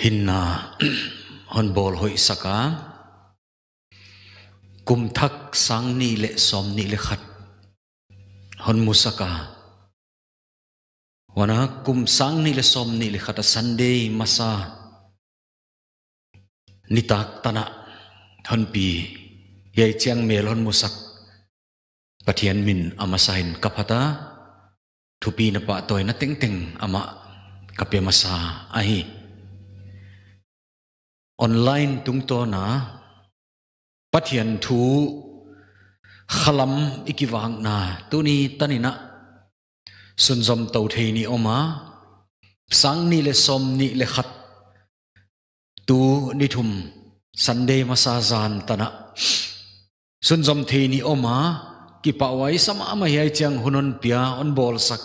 หินนาฮอนบอลหอยสกากุมทักสังนี่และสอมนี่และขัดฮอนมุสกาวันกุมสังนี่และสอมนี่และขัดสันเดย์มาซานิตักตนะฮอนปีใหญ่เจียงเมลฮอนมุสักปะเทียนมินอมาสาหินกับพัตาทุปีนปะตอยนะเต็งๆอมากับเปียมาซาอาหี online tung to na pathian thu khalam ikiwang na tuni tanina sunzom tau thei ni oma sang ni le som ni le khat tu ni thum sunday masazan tana sunzom thei ni oma ki pawai sama ma hiai chang hunon pia on bol sak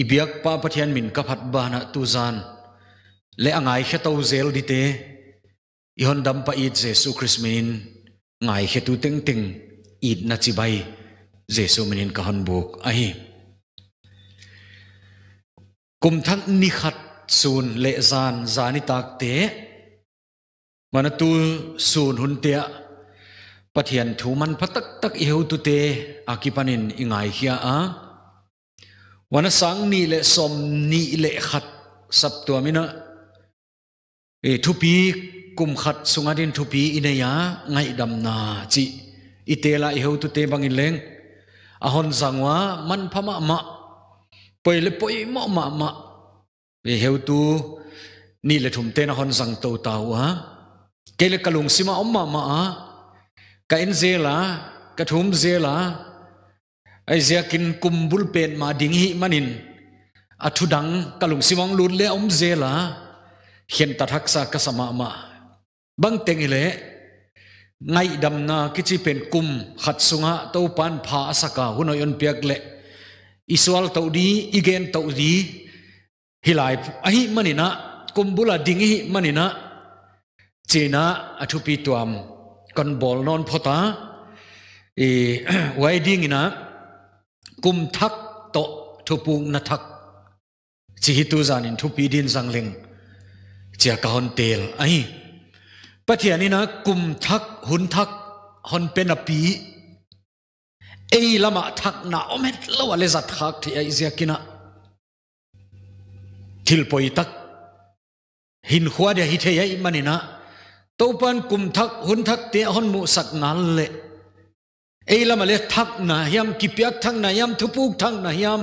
ibiak pa pathian min ka phat ba na tu zan le angai khe tau zel dite i hon dam pa it jesu christ min ngai he tu ting ting it na chi bai jesu min ka buk a hi kum thang ni khat sun le zan zani tak te mana tu sun hun te pathian thu man patak tak i heu tu te akipanin ingai hia a wana sang ni le som ni le khat sap tu amina e thu pi kum khat sunga din thupi inaya ngai dam na chi itela i ho tu te bangin leng ahon zangwa man phama ma poi le poi mo ma ma ve heu tu ni le thum te na hon zang to ta wa ke le kalung sima om ma ma ka en zela ka thum zela ai zia kin kum bul pen ma ding hi manin athu dang kalung simang lun le om zela hian ta thaksa ka sama ma bang teng ile ngai dam na kichi pen kum khat sunga to pan pha saka huno yon piak le iswal to di igen to di hilai ahi manina kumbula dingi manina chena athupi tuam kon bol non phota e wading ina kum thak to thupung na thak chi hitu zanin thupi din sangleng chia kahon tel ahi ปะเทศยนี้นะกุมทักหุนทักฮอนเป็นอปีเอ้ละมาทักนาอเม็ลวะเลจัดทักที่ไอเสียกินะทิลปอยตักหินขวาเดียหิเทียอิมันนี่นะตัวปันกุมทัก หุนทักเตะฮอนมุสักนั่นเลยเอ้ละมาเลทักนายามกิปยักทักนายามทุบุกทักนายาม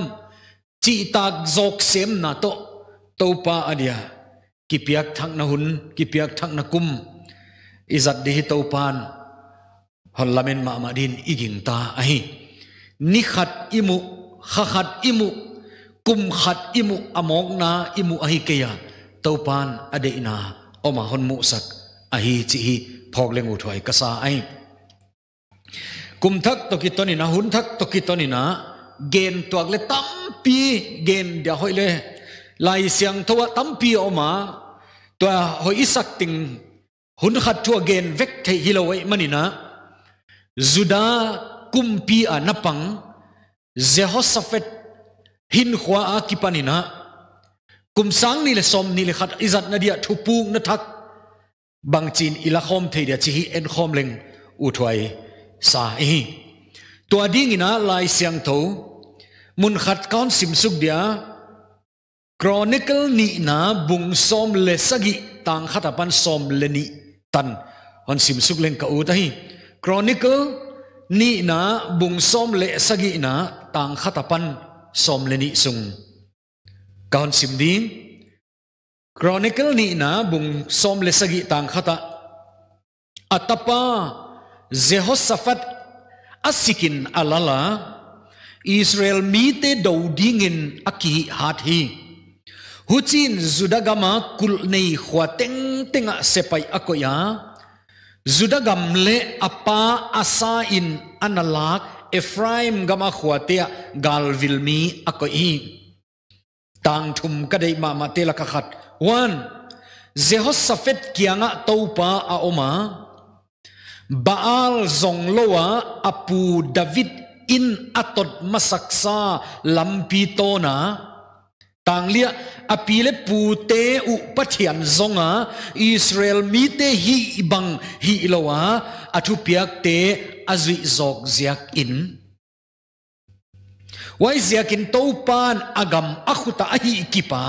จีตากจกเสมนาโตตัวปาอเดียกิปยักทักนาหุนกิปยักทักนากุม izat di hi pan hon lamen ma ma din iging ta ahi ni khat imu kha khat imu kum khat imu among na imu ahi keya pan ade ina oma hon mu sak ahi chi hi phok lengu thoi ka sa ai kum thak to ki toni na hun thak to ki toni na gen tuak le tam pi gen dia hoile lai siang thowa tam pi oma to hoi isak ting hun khat thua gen vek the hilo ai manina juda kumpi a napang jehoshaphat hin khwa a kipanina kum sang ni le som ni le khat izat na dia thupu na thak bang chin ila khom thei dia chi hi en khom leng u thwai sa e hi tua ding ina lai siang tho mun khat kon sim suk dia chronicle ni na bung som le sagi tang khatapan som le ni tan on sim suk len ka u ta hi chronicle ni na bung som le sagi na tang khatapan som le ni sung kaun sim ding chronicle ni na bung som le sagi tang khata atapa jehoshaphat asikin alala israel mi te doding in aki hat hi huchin zudagama nei khwa teng tenga sepai akoya zudagam le apa asa in analak ephraim gama khwatia galvilmi akoi tang thum kadai ma ma tela ka khat wan jehoshaphat kianga topa a oma baal zongloa apu david in atot masaksa lampitona tang lia apile pute u pathian zonga israel mi te hi bang hi lowa athu piak te azui zok ziak in wai ziak in pan agam akhuta ahi kipa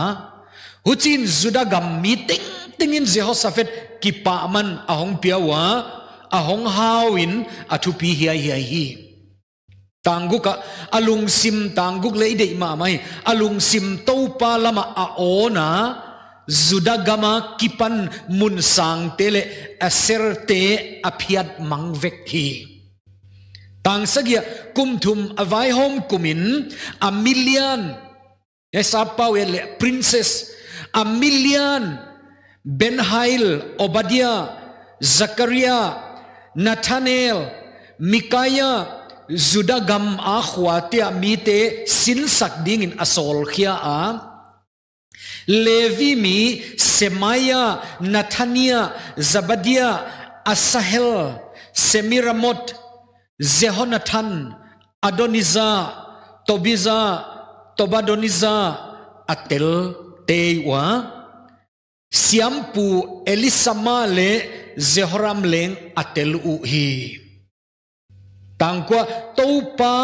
huchin zuda gam mi ting ting in jehoshaphat kipa man ahong piawa ahong hawin athu pi hi hi hi tangguka alung sim tangguk le ide ma mai alung sim topa lama a ona zudagama kipan mun sang tele aserte aphiat mangvek hi tang sagia kumthum avai hom kumin a million esapau ele princess a million benhail obadia zakaria nathanael mikaya zudagam a khwa tia mi te sin sak ding in asol khia a levi mi semaya nathania zabadia asahel semiramot zehonathan adoniza tobiza tobadoniza atel teiwa siampu elisamale zehoramleng atel uhi. hi tang kwa pa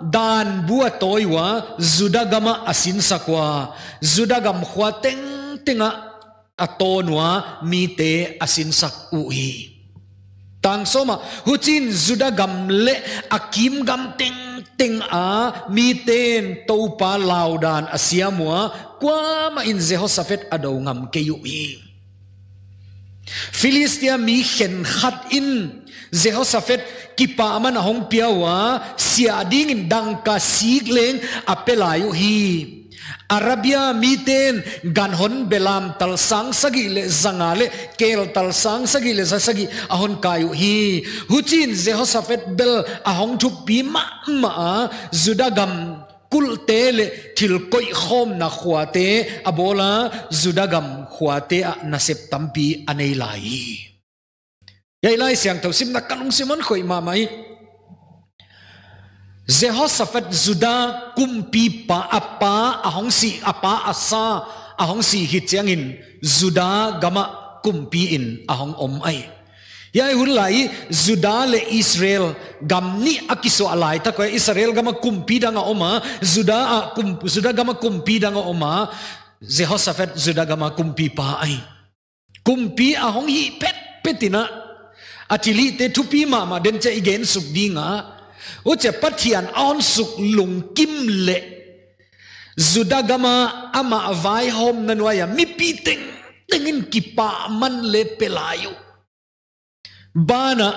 dan bua toiwa zudagama asin sakwa zudagam khwa teng tenga atonwa mi te asin sak u tang soma huchin zudagam le akim gam teng teng a mi ten topa laudan asiamwa kwa ma in jehoshaphat adongam ke u hi Philistia mi khen khat in Jehoshaphat kipa man hong piawa sia ding in dang ka sigleng apelayu hi Arabia miten ganhon belam tal sang sagi le zanga le kel tal sang sagi le sagi ahon kayu hi huchin Jehoshaphat bel ahong thu pi ma ma zudagam kul te le thil koi khom na khwa te abola zudagam khwa te a nasep tampi anei lai Yai lai siang tau sim nak kanung simon khoi mamai. Jehoshaphat zuda kumpi pa apa ahong si apa asa ahong si hitiangin zuda gama kumpi in ahong om ai. Yai hulai zuda le Israel gamni akiso alai tak Israel gama kumpi danga oma zuda a kum zuda gama kumpi danga oma Jehoshaphat zuda gama kumpi pa ai. Kumpi ahong hi pet petina atili te thupi ma ma den che again suk dinga o oh, che pathian on suk lung kim le zudagama ama vai hom na noya mi piting tingin kipa man le pelayu bana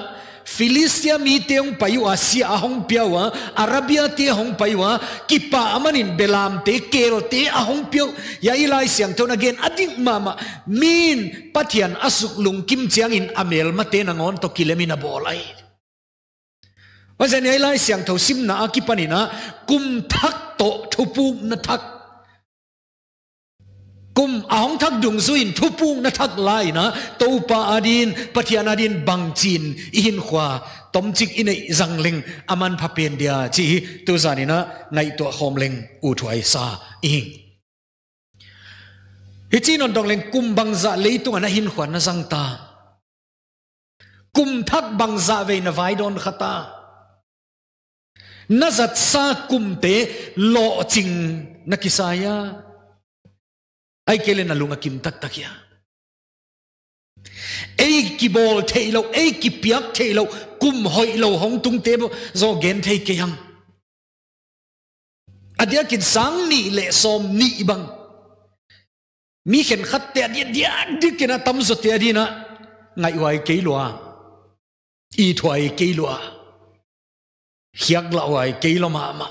Philistia mi teung paiwa si ahong piawa Arabia te ahong paiwa kipa amanin belam te kel te ahong piaw ya ilai siang ton again ading mama min pathian asuk lung kim chiang in amel ma te nangon to kilemina bolai wa zen ilai siang tho sim na akipanina kum thak to thupu na thak kum ahong thak dung zuin thupung na thak lai na pa adin pathian adin bang bangchin in khwa tomchik inei zangling aman phapen dia chi tu zanina ngai to homling u thuai sa ing hi chi non dong leng kum bang za leitung na hin khwan na zang ta kum thak bang za ve na vai don khata na zat sa kum te lo ching na kisaya ai kể lên alunga kim tak tak ya ai kí bò thei lâu, ai kí piak thei lâu, kum hoi lâu hong tung te bo zo gen thei ke yang adia à, kin sáng ni lệ som ni bang mi khen khat te adia dia dikena tam zo te adina ngai wai ke lo a i thwai ke lo a hiak la hoài ke lo mà, ma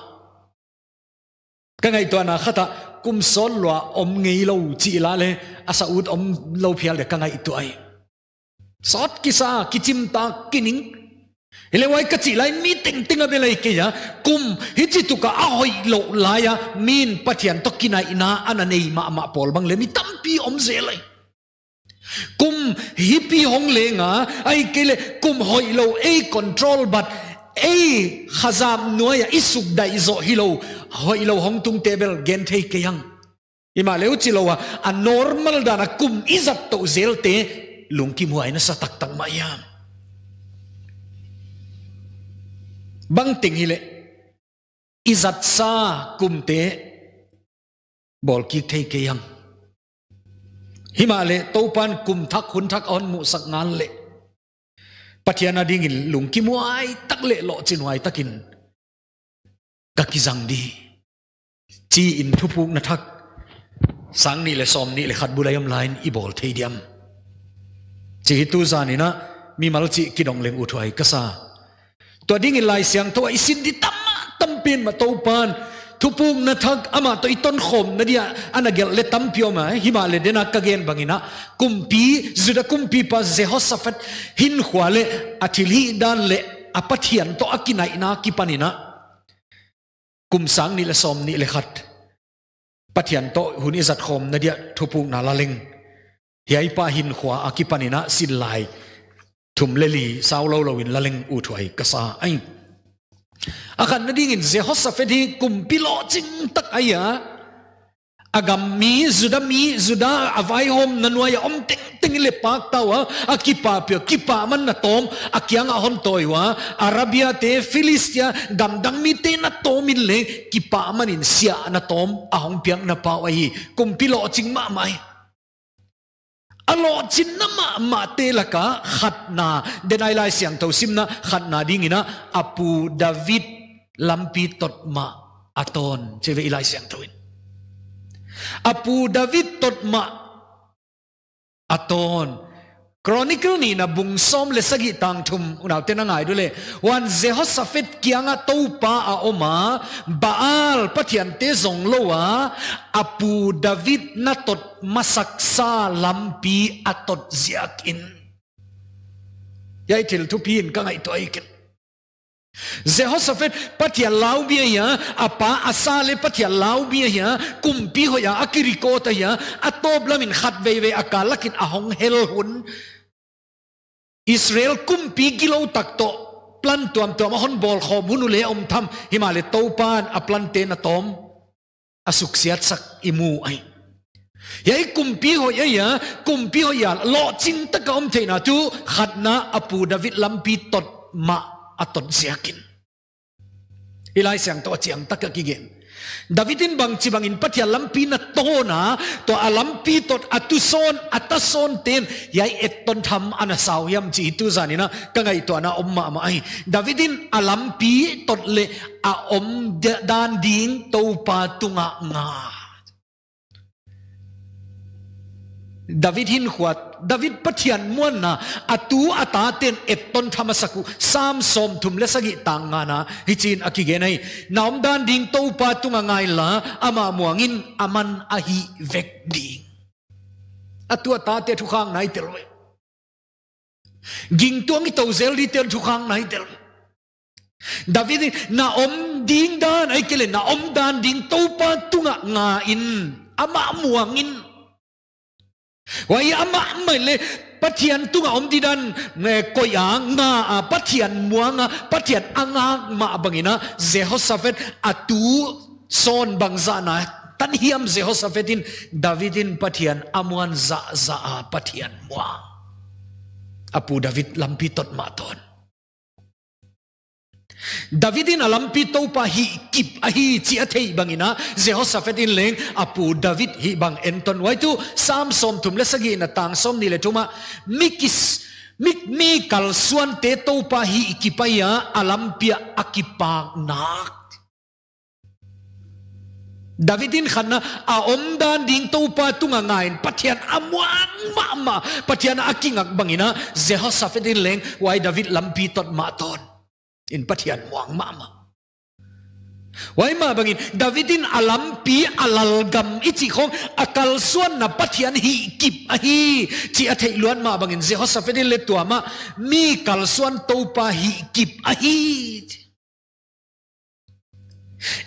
ka ngai to na khata kum sol lwa om ngei lo chi la le asa à, ut om lo phial de kangai tu ai sot kisa kichim ta kining hele wai ka chi lai mi ting ting abe lai ke ya kum hi chi tu ka a hoi lo la ya min pathian to kina ina ana nei ma ma pol bang le mi tampi om ze lai kum hi pi hong le nga ai ke le kum hoi lo a control but a khazam noya isuk dai zo hilo hoi lo hong tung table gen thei ke yang ima leu chi lo a normal na kum izat to zel te lungki mu aina sa tak tak ma yam bang ting hile izat sa kum te bol ki thei ke yang hima le pan kum thak hun thak on mu sak ngan le pathiana dingin lungki mu ai tak le lo chinwai takin กะกิจังดีจีอินทุพุกนัทักสังนี่เลยซอมนี่เลยขัดบุไลยมลายอีบอลเทียมจีตูจานี่นะมีมาลจิกิดองเลงอุทัยกษาตัวดิ้งลายเสียงตัวอิสินดิตัมมาตัมเปียนมาโตปานทุพุกนัทักอามาตัวอิตอนขมนะเดียอันนั้นเกลเลตัมพิโอมาหิมาเลเดนักกเกนบังินะคุมพีจุดคุมพีปัสเซฮอสฟัดหินขวาเลอธิลีดานเลอปะเทียนตัวอักินายนากิปานินะ kum sang ni la som ni le khat pathian to hun i zat khom na dia thupu na la leng hiai pa hin khwa akipanina sin lai thum le li sao lo lo in la leng u thoi ka sa ai akan na ding in jehoshaphat hi kum pilo ching tak aya agam mi zuda mi zuda avai hom nanwai om ting ting le pak tawa akipa pio kipa man na tom akiang ahom toiwa arabia te Filistia, damdang mi te na tom in le kipa man in sia na tom ahong piang na pa wai kumpilo ching ma mai alo chin na ma ma te la ka khat na denai lai siang to sim na khat na ding ina apu david lampi tot ma aton cheve ilai siang to in Apu David totma aton Chronicle ni na bungsom le sagi tang thum unaw te na ngai dule wan Jehoshaphat kianga topa a oma Baal pathian te zong lowa apu David na tot masaksa lampi atot ziakin yai til thu pin ka ngai to aikin Jehoshaphat patia lau bia ya apa à, asale patia lao bia ya kumpi ho ya akiriko ta ya atob lamin khat ve ve akalakin ahong hel hun Israel kumpi gilo to plan tuam tuam hon bol kho bunu le om tham himale topan a à, plan te na tom asuk siat sak imu ai yai kumpi ho ya ya kumpi ho ya lo chin ta ka om theina tu na apu david lam lampi tot ma aton siakin. Ilai siang to siang tak kagigin. Davidin bang cibangin pat ya lampi na tona to alampi to atuson atason ten ya eton tham ana sawyam ji itu zanina kanga itu ana umma ma ai Davidin alampi to le a om dan ding to patunga ngah David hin khuat David pathian muan na atu ata ten et ton thama saku sam som thum le sagi tanga na hi chin akige nei naom dan ding to pa tunga ngai la ama muangin aman ahi vek ding atu ata te thu khang nai tel ging tuang i to zel di tel thu khang nai tel David na om ding dan ai kele na om dan ding to pa tunga nga in ama muangin ว่าอย่ามาไม่เลยปัจเจียนตุงอมดิดันเนี่ยก็ยังงาปัจเจียนมัวงาปัจเจียนอ่งามาบังอินะเจ้าสาวเวทอัตุสอนบังซานะตันเฮียมเจ้าสาวเวทินดาวิดินปัจเจียนอมวันซาซาปัจเจียนมัวอปูดาวิดลัมพิตตมาตอน Davidin alam pi tau pa hi kip ahi ci athei bangina Jehoshaphat in leng apu David hi bang enton waitu Samson tum lesagi na tang som ni le tuma mikis mik mi kal suan te tau pa hi kipaya alam pi akipa na Davidin khanna a omda ding tau pa tunga ngain patian amuang mama patian akingak bangina Jehoshaphat in leng wai David lampi tot maton in patian muang mama. Wai ma bangin Davidin alam pi alal gam ichi khong akal suan na patian hi kip ahi chi athe luan ma bangin Jehoshaphat le tuama mi kal suan to pa hi kip ahi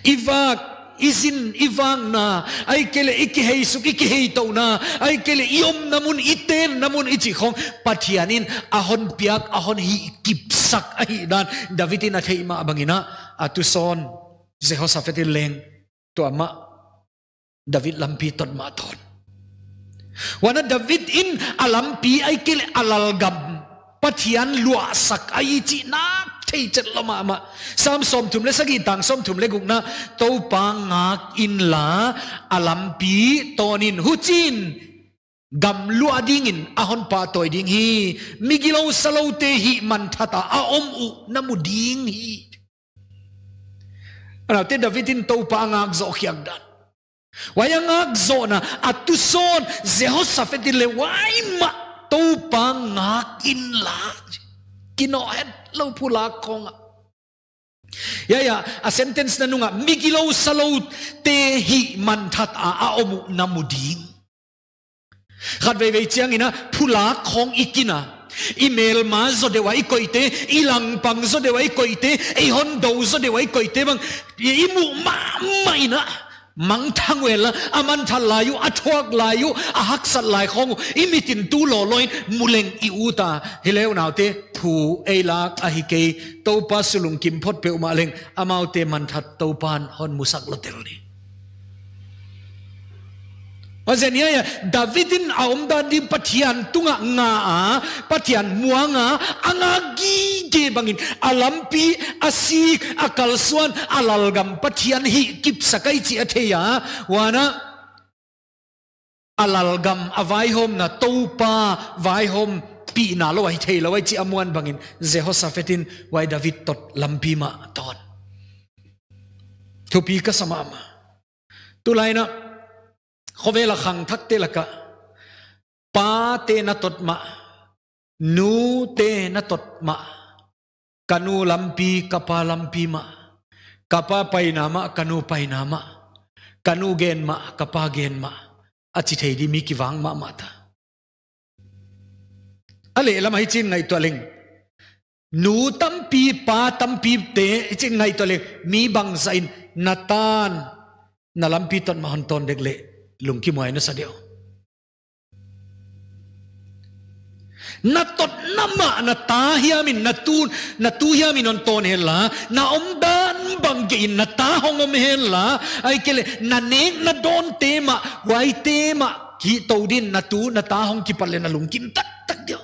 Ivak izin ivang na ay kele ikihaysuk ikihayto na ay kele iom namun iten namun ichihong patianin ahon piak ahon hi kipsak ay dan David na kay ima abangina at son Jehoshaphat leng to ama David lampi tot maton wana David in alampi ay kele alalgam patian luasak ay ichinak thế chất lắm mà mà sam som thum le sa gi tang som thum le gục na à to pa ngak à à in la alam pi tonin hu chin gam lua ding in a hon pa toy ding hi migilo salo te hi man thata a om u namu ding hi ana te david in to pa ngak zo khiak dan wayang ngak zo na atuson jehoshaphat le wai ma to pa ngak in la kino het lo pula kong ya ya a sentence na nunga migilo salo te hi man that a a omu namuding khat ve ve chiang ina pula khong ikina email ma zo dewa ikoite ilang pang zo dewa ikoite ei hon do zo dewa ikoite bang imu ma mai na มังทังเวลอมันทัลลายุอัทวกลายุอาักสลลายของอิมิตินตูโลลอยมุเลงอิอูตาเฮเลวนาวเตผูเอลักอหฮิเกตอปัสลุงกิมพดเปอมาเลงอมาเตมันทัดตอปานฮอนมุสักลเตลนี Và David tunga ah. muanga, bangin, alampi, asi, akalsuan, alalgam avai hom na topa vai hom pi na lo ai thei lo wai chi amuan bangin jehosaphatin wai david tot lampi ma ton thupi ka samama tu laina เขาเวลาขังทักเตลกะปาเตนตดมะนูเตนตดมะกนูลัมปีกปาลัมปีมะกปาไปนามะกนูไปนามะกนูเกนมะกปาเกนมะอจิเทดีมีกิวังมะมาตาอะไรละมาให้จินไงตัวเองหนูตัมปีปาตัมปีเตะจินไงตัวเองมีบางไซน์นาตานนาลัมปีตอนมาหันตอนเด็กเละ lùng kim moy na sa deo na tot nama na ta hiamin na tu na tu hiamin on ton hela na om dan bang ge na ta hong om hela ai kele na ne na don tema wai tema ki to din na tu na ta hong ki palle na lung kim tak tak dio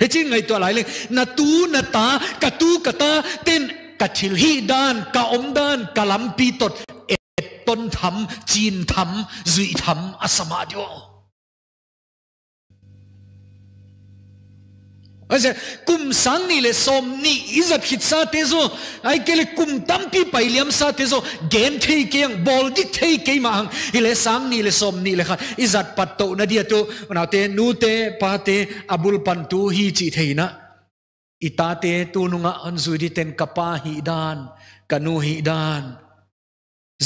he chi ngai to lai le na tu na ta ka tu ka ta ten กชิลฮีด้านกะอมด้านกะลำปีตดเอ็ดต้นทำจีนทำรุยทำอสมาดิโออาจจะกุมสังนี่เลยสมนี่อิจับขิดซาเตโซไอ้เกลกุมตั้มพี่ไปเลี้ยมซาเตโซเกนเทเกียงบอลดิเทเกียมังอิเลสังนี่เลยสมนี่เลยค่ะอิจัดปัตโตนาเดียโตนาเตนูเตปาเตอบุลปันตูฮีจีเทนะ itate tununga anzuri ten kapa hi dan kanu hi dan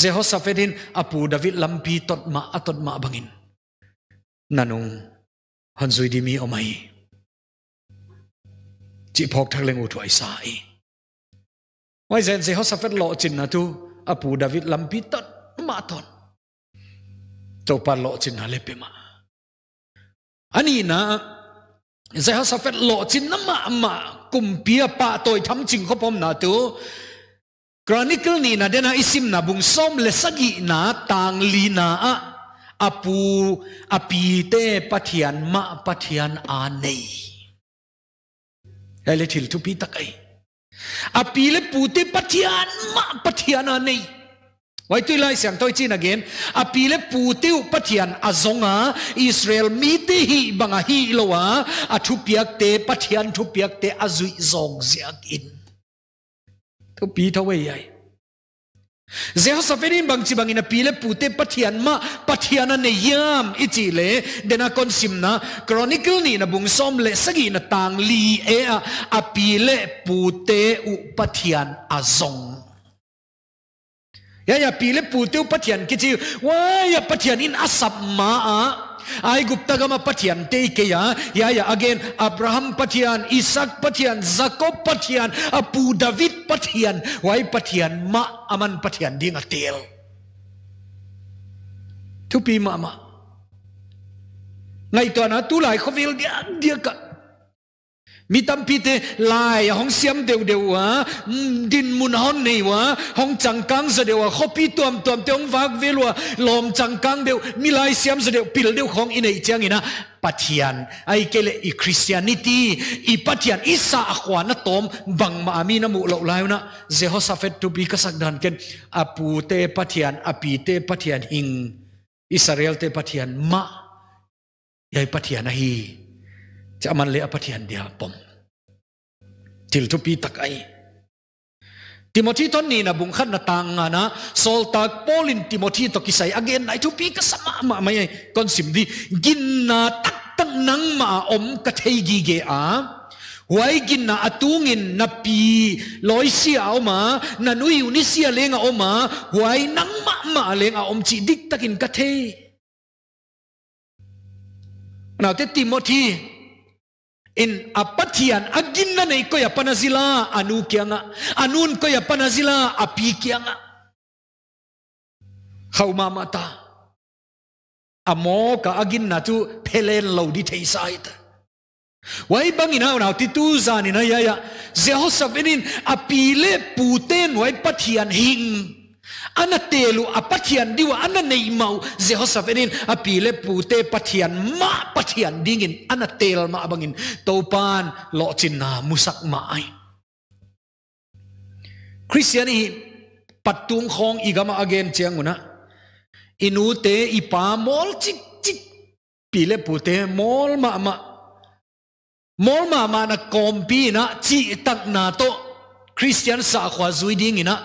Jehoshaphatin apu David lampi tot ma atot ma bangin nanung hanzui di mi omai chi phok thak leng uthwai sai wai zen Jehoshaphat lo chin na tu apu David lampi tot ma ton to par lo chin na lepe ma ani na จะเขาสเฟตโลจินน้ำมาอมากุมเปียปะตัวทำจริงเขาพมนาตัวกรณีกรณีนะเดน่าอิสิมนะบุงซ้มเลสกีนาตัางลีนาอะอปูอปีเตปัทยานมาปัทยานอานนยอเลทิลทุพีตะไกอปีเลปูเตปัทยานมาปัทยานอานนยไว้ตุยไล่เสียงตัวจีน again อภิเลปูติวปัทยันอาจงอาอิสราเอลมีติฮีบังฮีโลวาอาทุพยักเตปัทยันทุพยักเตอาจุยจงเสียกินทุปีทวัยใหญ่เจ้าสเฟนินบางจีบางอินอภิเลปูเตปัทยันมาปัทยันนเยามอิจิเลเดนักคอนซิมนะครอนิคลนี่นะบุงซอมเลสกินต่างลีเอออภิเลปูเตอุปัทยันอาจง ya ya pile putiu pathian ki chi wa ya pathian in asap ma a ai gupta gama pathian te ke ya ya ya again abraham pathian isaac pathian jacob pathian apu david pathian wai pathian ma aman pathian ding atel thu pi ma ma ngai to na tu lai khovil dia dia ka มีตั้มพีเตลายห้องเสียมเดียวเดียววะดินมุนฮอนนี่วะห้องจังกังเสดียววะข้อพีตัวมตัวมเตียงฟากเวลวะลมจังกังเดียวมีลายเสียมเสดียวปิลเดียวของอินเอจัยงอินะปัทยายไอเกลอีคริสเตียนิตี้อีปัจจัยอิสาอควานะตอมบังมาอามีนามุลลายนะเจโฮสาเฟตตูบีกษัตริย์ดันเกนอปูเตปัทยานอปีเตปัจจัยอิงอิสราเอลเตปัจจัยมายายปัจจัยนะฮี cha man le apathian dia pom til thu pi tắc ấy, Timothy ton ni na bung khan na tang nga na sol tak Paul in Timothy to kisay again na sao mà kasama ma con sim đi, gin na tak tang nang ma om kathay gige a Huay gin na atungin na pi loy siya o ma na nuyu ni lenga o ma huay nang ma ma lenga om chi dik takin kathay. nào thế Timothy in apatian agin na ko yapana zila anu nga anun ko yapana zila api nga khauma mamata amo ka agin na tu phelen lo di thei sait wai bang ina na titu tu zani na ya zeho jehoshaphat in apile puten wai pathian hing ana telu a pathian diwa ana nei mau jehoshaphat in a pile pute pathian ma pathian dingin ana tel ma bangin topan lo chin musak ma ai christian hi patung khong igama again chianguna inute ipa mol chik chik pile pute mol ma ma mol ma ma na kompi na chi tak na to christian sa khwa zui dingina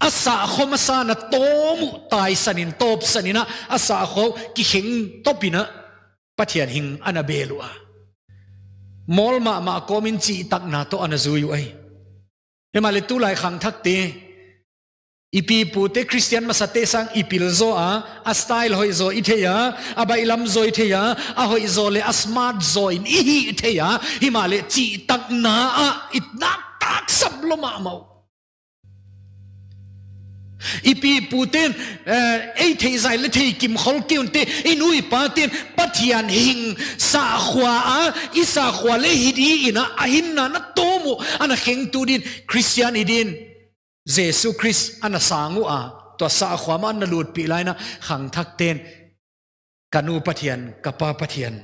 asa khom asa na tom tai sanin top sanina asa kho ki hing topina pathian hing anabelua mol ma ma komin chi tak na to anazuyu ai ema le tu lai khang thak te ipi pu te christian ma sate sang ipil zo a a style hoi zo itheya aba lam zo itheya a hoi zo le a smart zo in hi itheya himale chi tak na a itna tak sab lo ma mau อีพีปูเตนเอ้ยเทใจและเทกิมขอลกิวนเตอินุยปาเตนปัทยานหิงสาขวาอิสาขวาเลหิดีอินะอหินนานะโตมุอันเข่งตูดิน คริสเตียนอิดินเจซูคริสอันสางูอาตัวสาขวามันนลูดปีไลนะขังทักเตนกานูปัทยานกปาปัทยาน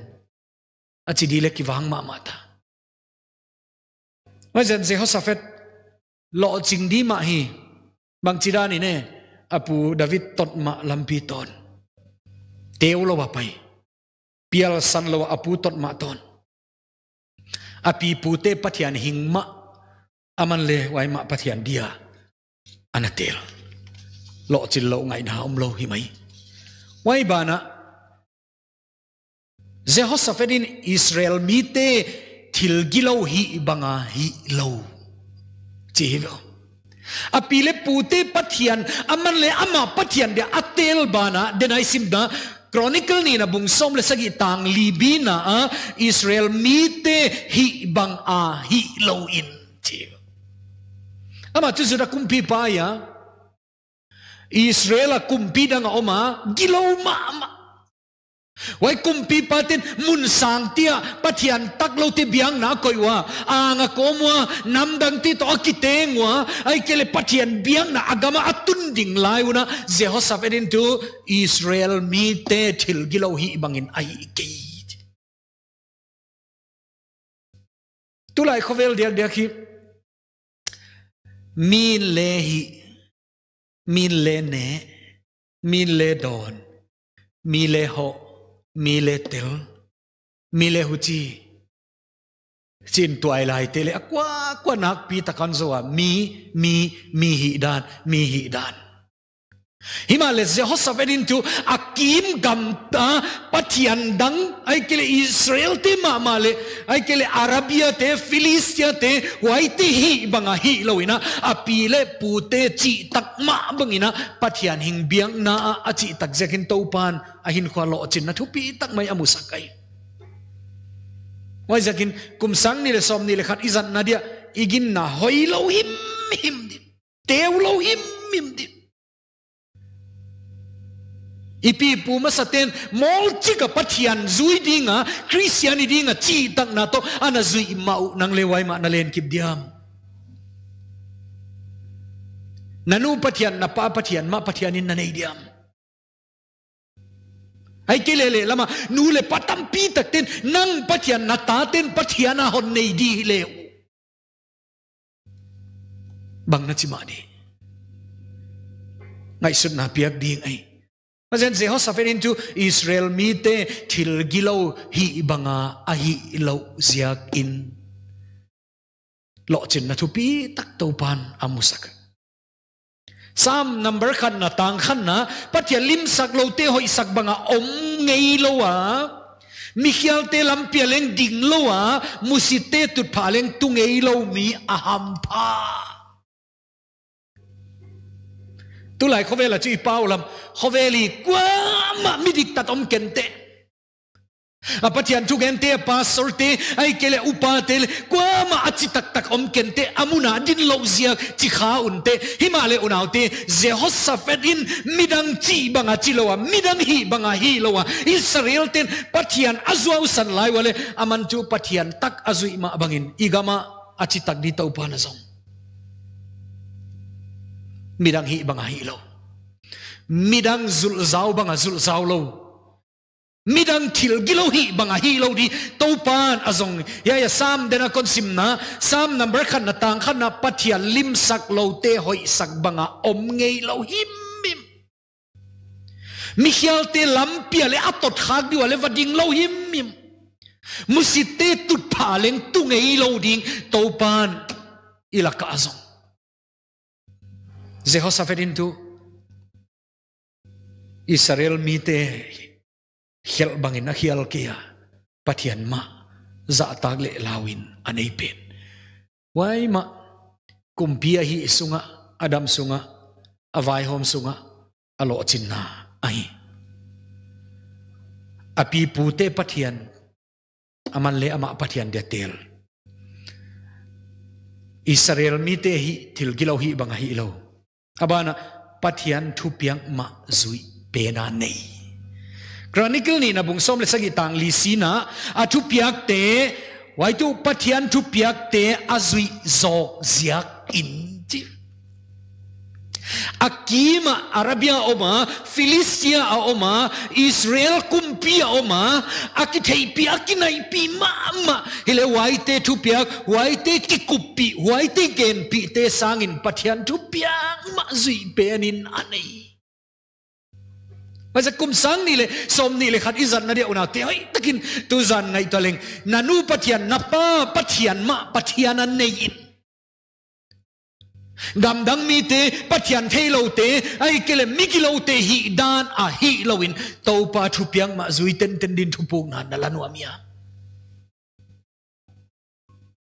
อจิดีเลกิวังมามาตาื่เจนเซฮอสเฟตโลอจิงดีมาฮี bang chidani ne apu david tot ma lampi ton teu lo pai pial san lo apu tot ma ton api pute hing hingma aman le wai ma patian dia anatel lo chil lo ngai na om lo hi mai wai bana jehoshaphat in israel mi te thilgilo hi banga hi lo chi apile pute patian aman le ama patian dia atel bana denai simda chronicle ni na bung som le sagi tang libina a ha? israel mite hi bang a hi lo in ti ama tu zura kumpi pa ya israel a kumpi dang oma gilau ma, ma. ไว้กุมปีปาตินมุนสังเตียปะเทียนตักโลติเบียงนาคอยว่าอางกอมัวน้ำดังที่ตัวกิเตงว่าไอ้เกลปะเทียนเบียงนาอากามาอตุนดิ่งไลวนะเจโฮซาเฟนินตูอิสราเอลมีเตทิลกิโลฮีบังอินไอกีตุไลขเวลเดียกเดียกฮีมีเลฮีมีเลเนมีเลดอนมีเลโฮมีเลเตลมีเลหุจีจินตัวไอไลเตลอะกว่ากว่านักปีตะกันสวามีมีมีหิดาน มีหิดาน hima le ze hosa verin tu akim gam ta ah, pathian dang ai kele israel te ma ma le ai kele arabia te philistia te waiti hi banga hi loina apile pute chi tak ma bangina pathian hing biang na a chi tak zekin to pan a hin khwa lo chin na thu pi tak mai amu sakai wai zekin kum sang ni le som ni le khat izan nadia igin na hoi lo him him din teu lo him him din ipi puma saten molchi ka pathian zui dinga christiani dinga chi tak na to ana zui mau nang lewai ma na len kip diam nanu pathian na pa pathian ma pathianin na nei diam ai ke le le lama nu le patam pi tak ten nang pathian na ta ten pathiana hon nei di le bang na chi ma ni ngai sut na piak ding ai a zen zeho safer into israel mi te thil gilo hi banga ahi hi lo ziak in lo chin na thu pi tak to pan amusak sam number khan na tang khan na patya lim sak lo te hoi sak banga om ngei lo wa à. Michael te lam pialeng ding lo wa à, musite tut paleng tungei lo mi aham pa tu lại khó về là chỉ bao lắm khó về li quá mà mi đi tạt ông kén tệ à bắt tiền chụp em tê pa sốt tê ai kêu là upa tê quá mà à chỉ tạt tạt ông kén tệ amuna din lâu zia chi khá un tê hi mà le unau tê Jehoshaphat in mi đang chi bằng à chỉ lo à mi đang hi bằng à hi lâu à Israel tê bắt tiền azuau san lai wale aman chu bắt tiền tak azui ma bangin igama à chỉ tạt đi tàu pa na zong midang hi banga hi lo midang zul zau banga zul zau lo midang thil gilo hi banga hi lo di topan azong ya ya sam dena konsim na sam number khan na tang khan na pathia lim sak lo te hoi sak banga om ngei lo him mim mihial te lampia le atot khak di wale vading lo him mim musite tut pha leng tu ngei lo ding topan ilaka azong jehoshaphat in israel mite hiel bangin a hial kia patian ma za tagle lawin anei Why ma kumpia hi sunga adam sunga avai hom sunga alo chinna ai api pute patian aman le ama patian detail. israel mite te hi thilgilo hi banga hi abana pathian thu piang ma zui pena nei chronicle ni na bung som le sagi tang li sina a thu piak te wai tu pathian thu piak te azui zo ziak in Akima Arabia oma, Philistia a oma, Israel kumpi a oma, akitheipi akinaipi mama hile waite tu piak, waite kikupi, waite genpi te sangin patian tu piak ma zui penin ane. Bây giờ cùng sáng nì lệ, xóm nì lệ khát izan nà đeo nào tế hãy takin tu zan ngay tòa lệnh, nanu patian napa patian ma patian an neyin gam dang mi te pathian thei lo te ai kele mi ki lo te hi dan a à hi lo in to pa thu piang ma zui ten ten din thu puk na na lanu amia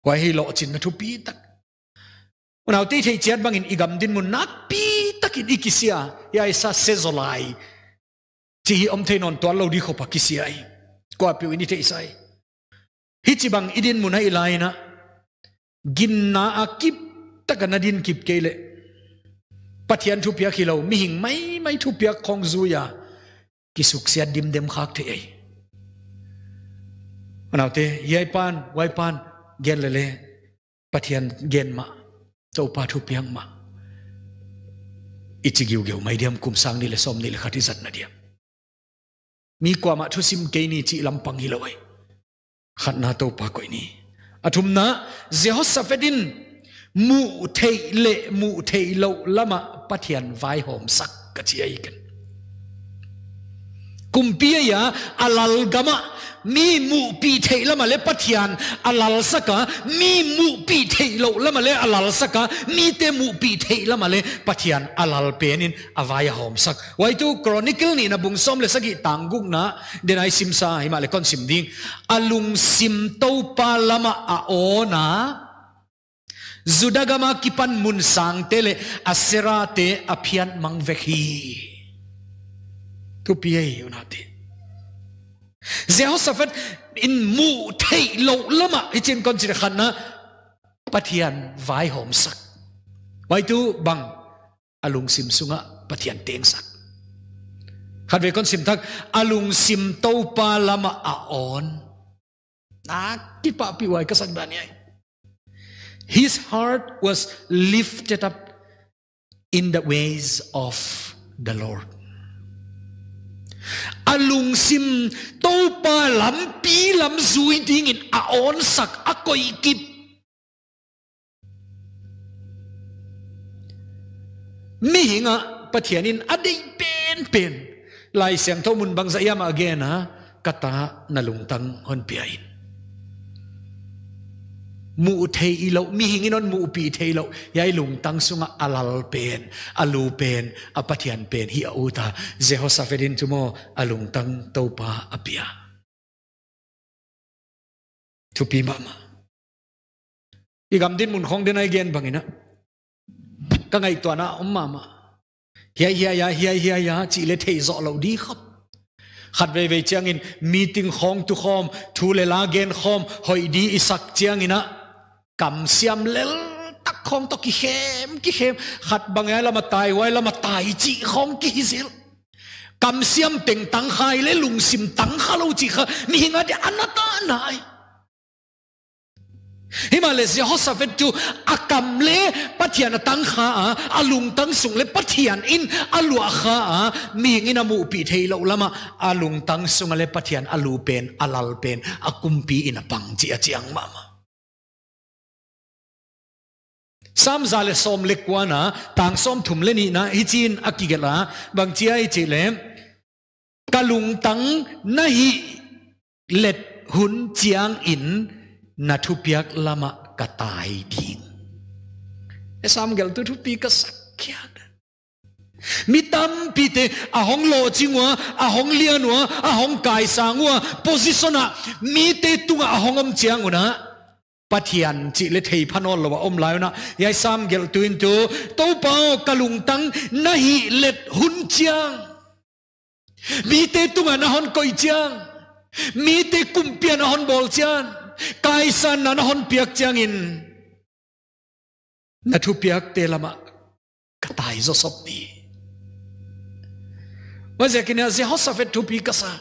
kwa hi lo chin na thu pi tak unaw te thei chat bang in igam din mun nak pi tak in ikisia ya isa sezolai chi hi om thei non to lo di kho pa kisia ai kwa pi ni te isai hi chi bang idin mun hai gin na akip ตะกันดินกิบเกลปะเทียนทุเปียขเราไม่หิงไม่ไม่ทุเปียของซุยา กิสุกเสียดิมเดมคักเทเอมันเอาเตยายปานวายปาน เกนเลเลปะเทียนเกนมาเจ้าปาทุเปียงมา อิจิกิวเกียวไม่เดียมคุมสังนี่เลยสมนี่เลยขัดจัดนาเดียมมีความมาทุสิมเกนี่จีลำปังฮิโลยขัดนาเต้าปาก่อนี้อทุมนะเจฮอสซาเฟดิน mu thei le mu thei lo lama hiện vai hom sắc cái chi ai cùng bia ya alal à gama mi mu pi thei lama le hiện alal à saka mi mu pi lộ lo lama le alal saka mi te mu pi thei lama le hiện alal à penin avaya hom sắc vậy tu chronicle ni na bung som le sagi tangguk na ai denai simsa hima le kon sim ding alung sim to pa lama a ona Zudagama kipan mun sang tele asera te apian mang vekhi. Tu piye unati. Jehoshaphat in mu thei lo lama ichin kon chir khana pathian vai hom sak. Vai tu bang alung sim sunga pathian teng sak. Khat ve kon sim thak alung sim to pa lama a on. Na pi piwai kasan bani ai. His heart was lifted up in the ways of the Lord. A lung sim to lam pi lam zui dingin in a on sak a ikip kip. Mi hinga pathian pen pen. Lai siang to mun bang sa yam again ha kata nalung hon piain mu thei i lo mi hing in on mu pi thei lo yai lung tang sunga alal pen alu pen apathian pen hi auta jehoshaphat in chumo alung tang topa apia thu pi mama i gam din mun khong den ai gen bangina ka ngai to na om mama hiya hiya ya hiya hiya ya chi le thei zo lo di khap khát ve ve chiang in meeting khom tu khom thu le la gen khom hoi di isak chiang ina กำเสียมเล่ตักของตกิเข้มกิเข้มขัดบางแง่ละมาตายไว้ละมาตายจีของกิซิลกำเสียมเต่งตังายเลลุงสิมตังข้าลูจีค่านี่งานเดอนาตานายฮิมาเลเซียฮอสเฟตูอากำเล่ปัทยานตังข้าอาลุงตังสุงเล่ปัทยานอินอาลัวข้ามีงินามูปีเทลอลามะอาลุงตังสุงเล่ปัทยานอาลูเป็นอาลลเป็นอากุมปีอินปังจีอาจียงมามา sam za le som le kwana tang som thum le ni na hi chin akigela bang chia hi chile kalung tang na hi let hun chiang in na thu piak lama ka tai ding e sam gel tu thu pi ka sakya mi tam pi te a hong lo chingwa a hong lianwa a hong kai sangwa position a mi te tu a hong am chiang una pathian chi le thei phanol lo om lai na yai sam gel tuin tu to pao kalung tang nahi let hun chiang mi te tunga na hon koi chiang mi te kumpian na hon bol chiang kai san na hon piak chiang in na thu piak te lama katai zo sop ni wa zekinia ze hosafet thu pi kasa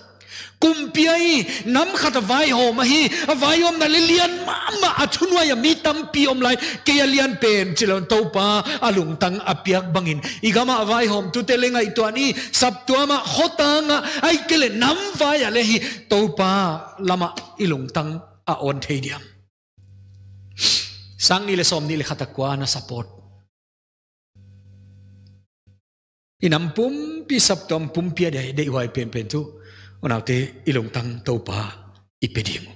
kumpiai nam khata vai ho ma hi vai om na lian ma ma achunwa ya mi tam pi om lai ke lian pen chilon to pa alung tang apiak bangin igama vai hom tu te lenga itu ani sab tu ama hotanga ai kele nam vai ale hi to pa lama ilung tang a on thei diam sang ni le som ni le khata kwa na support pum pi sab tom pum pi dai dai wai pen pen tu ona thế ilong tang tàu pa ipeding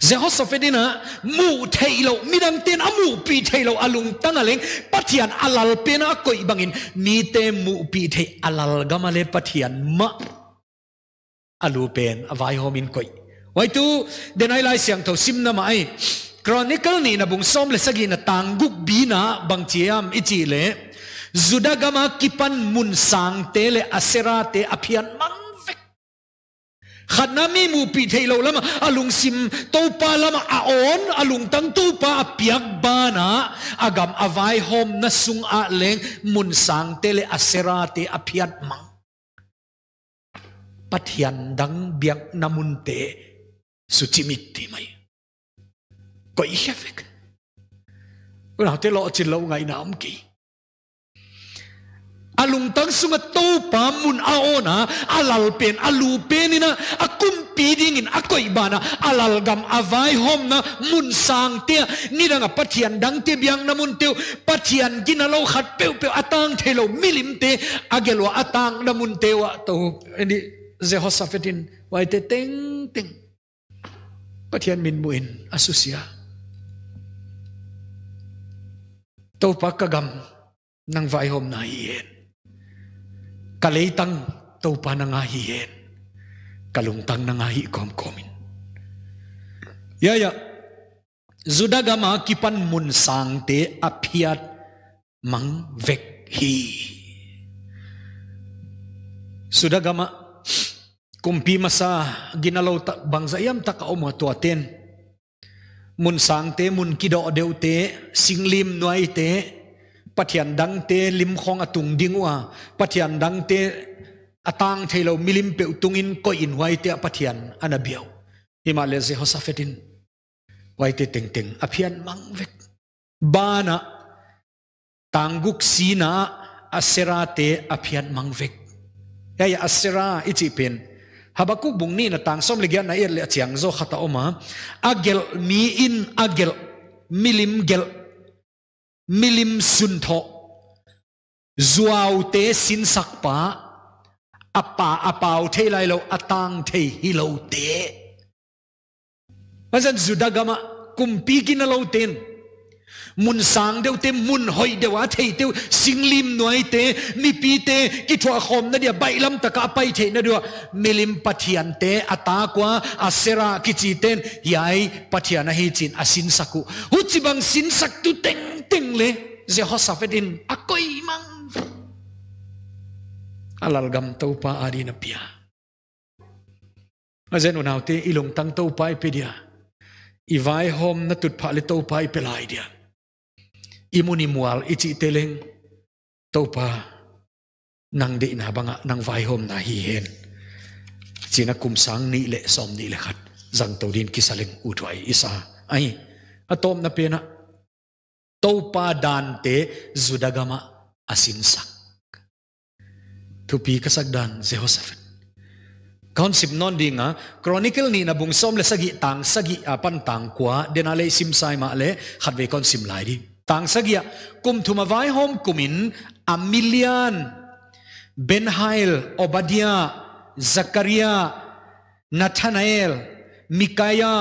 Jehoshaphatina mu mi midang ten amu pi thailo alung tang tangaleng pathian alal pena koi bangin mi te mu pi the alal gamale pathian ma alu pen avai homin koi wai tu denai lai siang tho sim na mai chronicle ni na bung som le sagi na tangguk bina bang chiam ichi le zudagama kipan mun sang te le asera te aphian mang khát nam mi mu pi thay lâu lắm alung sim tàu pa lắm a on alung tang tàu pa a piak ba na agam avai hom na sung a leng mun sang tele a sera a phiat mang pathian dang biak namun te suci chi mai ko i hefek ko na te lo chin lo ngai na om ki Alungtang sungat mun aona alalpen alupenin na akumpidingin ako ibana alalgam avay hom na munsang tia nida nga patian dang tibiyang namuntiw patian ginalaw khat peo peo atang telo milimte agelwa atang namuntewa to hindi Jehosaphatin wai te ting ting patian minmuin asusya to pa kagam ng vayhom na iyan kalaitang tau pa nang ahihen kalungtang nang ahi kom komin ya ya zudaga makipan munsang te apiat mang vekhi sudaga ma kumpi masa ginalaw ta bangsa yam ta kaumo tu aten munsang te mun kidaw deute singlim nuai te, sing pathian dang te lim khong atung dingwa pathian dang te atang thelo milim pe tungin ko in wai anabiao himale se hosafetin wai te teng teng mang vek bana tanguk sina asera te aphian mang vek ya asera ichi pen habakuk bungni na tang som legyan na er le khata oma agel mi agel milim gel milim sun tho zuaw te sin sak pa apa apaw te lai lo atang te hi lo te pasan zudagama kumpi kin lo ten mun sang deu te mun hoi dewa thei te singlim noi te mi pi te ki thwa khom na dia bai lam taka pai thei na dia milim pathian te ata kwa asera ki chi ten yai pathian hi chin asin saku hu chi bang sin sak tu teng teng le jehoshaphat in akoi mang alal gam topa adina pia azen unaute ilung tang topa ipedia ivai hom na tut pha le topa ipelai dia imunimual iti iteleng tau pa nang di na banga nang vaihom na hihen. Sina kumsang ni ile som ni ile kat zang tau din kisaling utwai isa. Ay, atom na pena. Tau dante zudagama asinsak. Tupi kasagdan si Joseph. Concept non di nga, chronicle ni nabungsom le sagi tang, sagi apan tang kwa, denale simsay ma le, hadwe kon simlay di. tang sagia kum thuma vai hom kumin amilian benhail obadia zakaria nathanael mikaya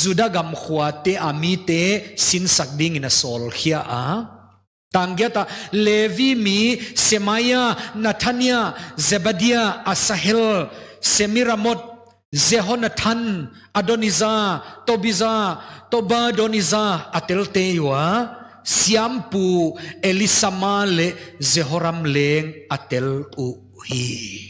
zudagam khuate amite sin sakding in a sol khia a tangyata levi mi semaya nathania zebadia asahel semiramot Jehonathan Adoniza Tobiza Tobadoniza Ateltewa Siampu Elisamale le Jehoram leng Atel uhi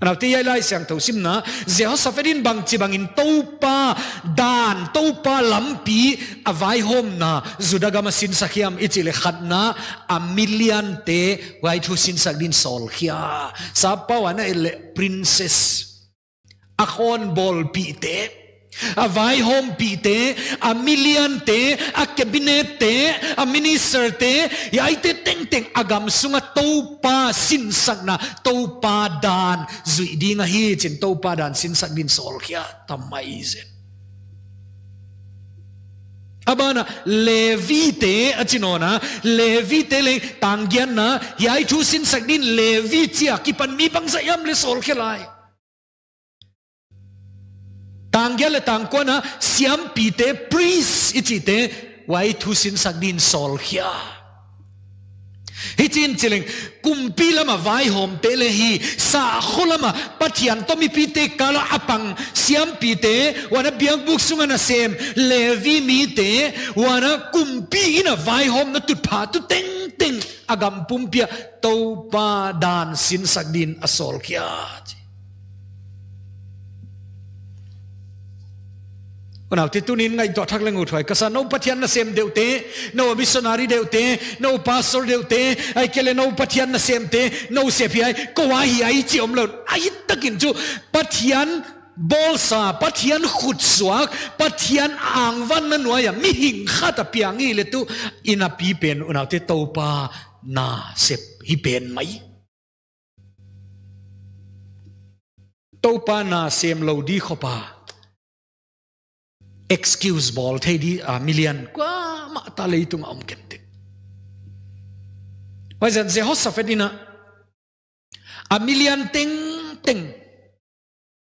nào thì ai lại sang thấu sim na Jehoshaphatin bằng chỉ bằng in tàu pa đàn tàu pa lắm pi avai à, hôm na Judagama sin sakhiam ichi le à, na a wai thu sin sak sol khia sa wana à, le princess a khon bol pi te a vai home pi te a million te a cabinet te a minister te yai te teng teng agam sunga topa sin sak na topa dan zui dinga hi chin topa dan sin sak din sol khia tamai zen abana levite achinona levite le tangyan na yai thu sin sak din levitia chia kipan mi bang sa yam le sol khelai tang gel tang ko na siam pi te priest ichi te wai thu sin sak din sol khia hi chin chiling kumpi lama vai hom te le hi sa kholama pathian tomi pi te kala apang siam pi te wana biang buk sunga na sem levi mi te wana kumpi ina vai hom na tut pha tu teng teng agam pumpia topa dan sin sak din asol khia thì ngay ona ti tunin ngai do thak lengu thoi kasa no pathian na sem deute no missionary deute no pastor deute ai kele no pathian na sem te no se phi ai có ai hi ai chi om lon ai takin chu pathian bolsa pathian khut suak pathian ang van na noya à. mi hing khata piangi le tu ina pi pen thì tàu pa na xếp hi pen mai pa na sem lo di khopa excuse ball thay đi à million quá mà ta lấy tung ông kiếm tiền vậy giờ sẽ hết sắp đi na a à, million ting ting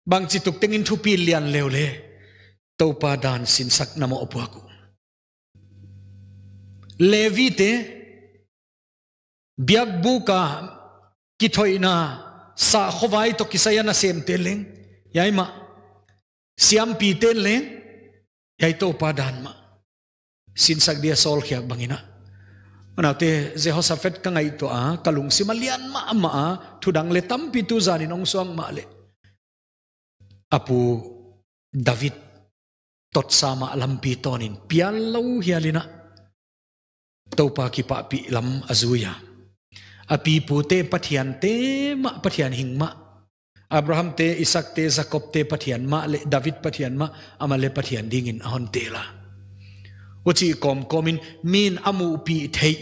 bang chỉ tục ting in thu pi lian leo le tàu pa dan sin sắc nam ô pu aku levi te biak bu ka ki thoi na sa khowai to kisaya na sem te leng yai ma siam pi te Yaito upadan ma. Sinsag dia sol kya bangina. Manate Jehoshaphat ka ngay to a kalung si malian ma ama a tudang le tampi zanin ong suang ma le. Apu David tot sama alam pitonin pialaw hialina. Tau pa ki lam azuya. Api pute pathian te ma pathian hing ma. Abraham te Isaac te Jacob te pathian ma le David pathian ma amale pathian Dingin in ahon te la uchi kom komin min amu pi thei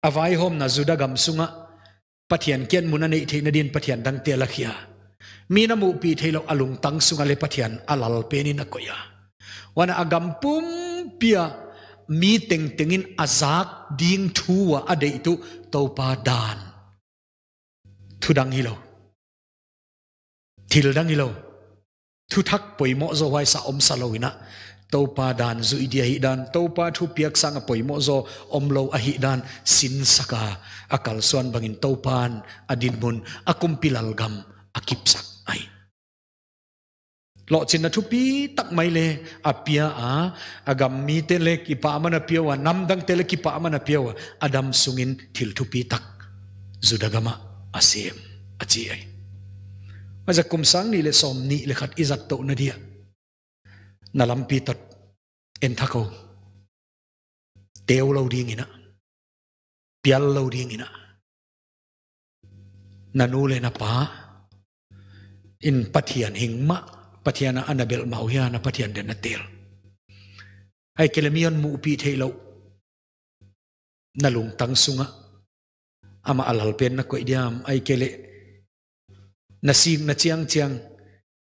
avai hom na zuda gam sunga pathian kien muna nei thei na din pathian dang te la khia min amu pi thei lo alung tang sunga le pathian alal peni na akoya wana agam pum pia mi teng tengin azak ding tua ade itu topa dan tudang hilo thil dang ilo thu thak poimo zo wai sa om saloina pa dan zu idia hi dan pa thu piak sang a poimo zo omlo a hi dan sin saka akal suan bangin topan adin mun akumpilal gam akip sak ai lo chin na thu pi tak mai le apia a agam mi te le ki pa mana piawa nam dang te le ki pa mana piawa adam sungin thil thu pi tak zudagama asem achi ai mà giờ cùng sáng nị lệ xóm nị lệ khát izat tàu nà địa nà lâm pi tật en thắc hồ teo lâu đi nghe nà pial lâu đi nghe nà nà nu lệ nà pa in phát pathian hình ma pathian anabel mau nà phát hiện den nà tel ai kêu kelemion mu pi thei lâu nà lùng tăng á, ama alal pen na koi diam ai kele nasing na chiang chiang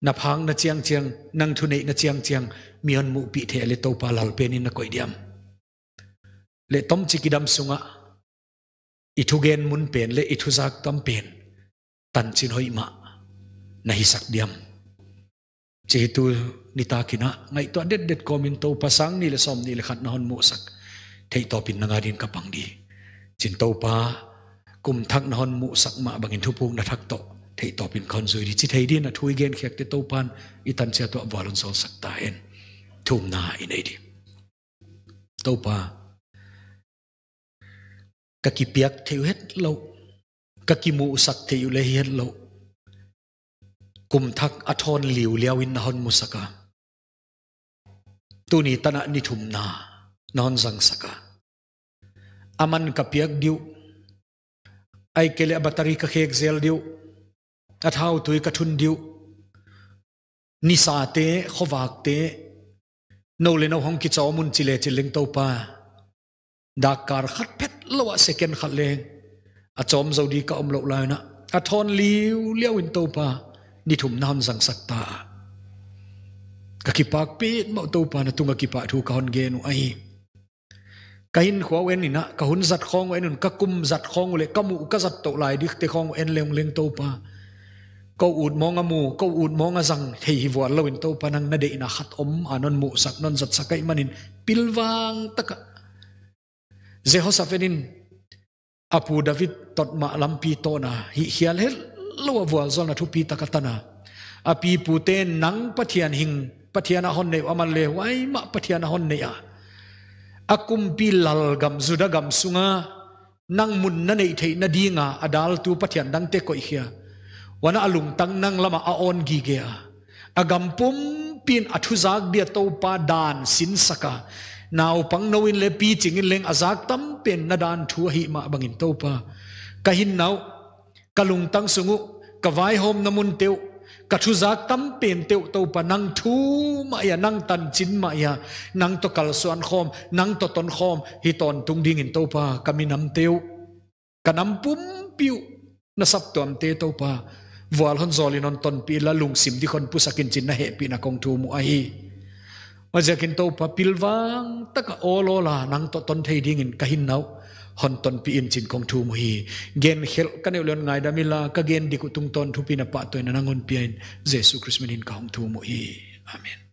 na phang na chiang chiang nang thunei na chiang chiang mi hon mu pi the le to pa lal pe ni na koi diam le tom chi kidam sunga gen mun pen le ithuzak tam pen tan chin hoi ma na hi sak diam chi tu ni ta kina ngai to det det komin to pasang ni le som ni le khat na hon mu sak thei to pin na ga din ka pang di chin to pa kum thak na hon mu sak ma bangin thu pung na thak to thei top in khon zui chi à. thei din a thui gen khek te topan i tan se à to walon sol sakta en thum na in ei di topa ka ki piak theu het lo ka ki mu sak theu le hian lo kum thak athon liu liawin hon musaka tu ni tana ni thum na non zang saka à. aman ka piak diu ai kele batari ka khek zel diu a thau tui ka thun diu ni sa te khowak te no le no hong ki chaw mun chile chiling to pa da kar khat pet lo a second khat le a à, chom zo di ka om lo la na a à, thon liu liu in to pa ni thum nam sang sak ta ka ki pak pe mo to pa na tunga ki pa thu ka hon ge ai kain khwa wen ni na ka hun zat khong wen nun ka kum zat khong le ka mu ka zat to lai dik te khong en leng leng to pa câu ut mong nga câu ko mong mo nga zang thei hi vuan loin à to panang nade de na khat om anon mu sak non zat sakai manin pilwang taka jehoshaphatin apu david tot ma lampi tona na hi hial hel lo vual zol na thu pi api pu nang patian hing pathian a hon ne aman le wai ma pathian a hon ne a akum pi gam zuda gam sunga nang mun na nei thei na dinga adal tu patian dang te ko hiya wana alung tang nang lama aon on agampum pin athu zak dia to pa dan sin saka naw pang no in le pi ching leng azak tam pen na dan thu hi ma bangin to pa kahin hin naw kalung tang sungu kawai vai hom namun teu ka thu zak tam pen teu to pa nang thu ma ya nang tan chin ma ya nang to kal suan khom nang to ton khom hi ton tung ding in to pa kami nam teu kanam pum piu na sap tuam te to pa wal hon zolin non ton pi la lung sim di khon pusakin chin na he pi na kong thu mu a hi ma jakin to pa pilwang taka olo la nang to ton thei ding in kahin nau hon ton pi in chin kong thu mu hi gen hel kan leon ngai da mila ka gen di ku tung ton thu pi na pa to na nangon pi in jesu christ min in ka thu mu hi amen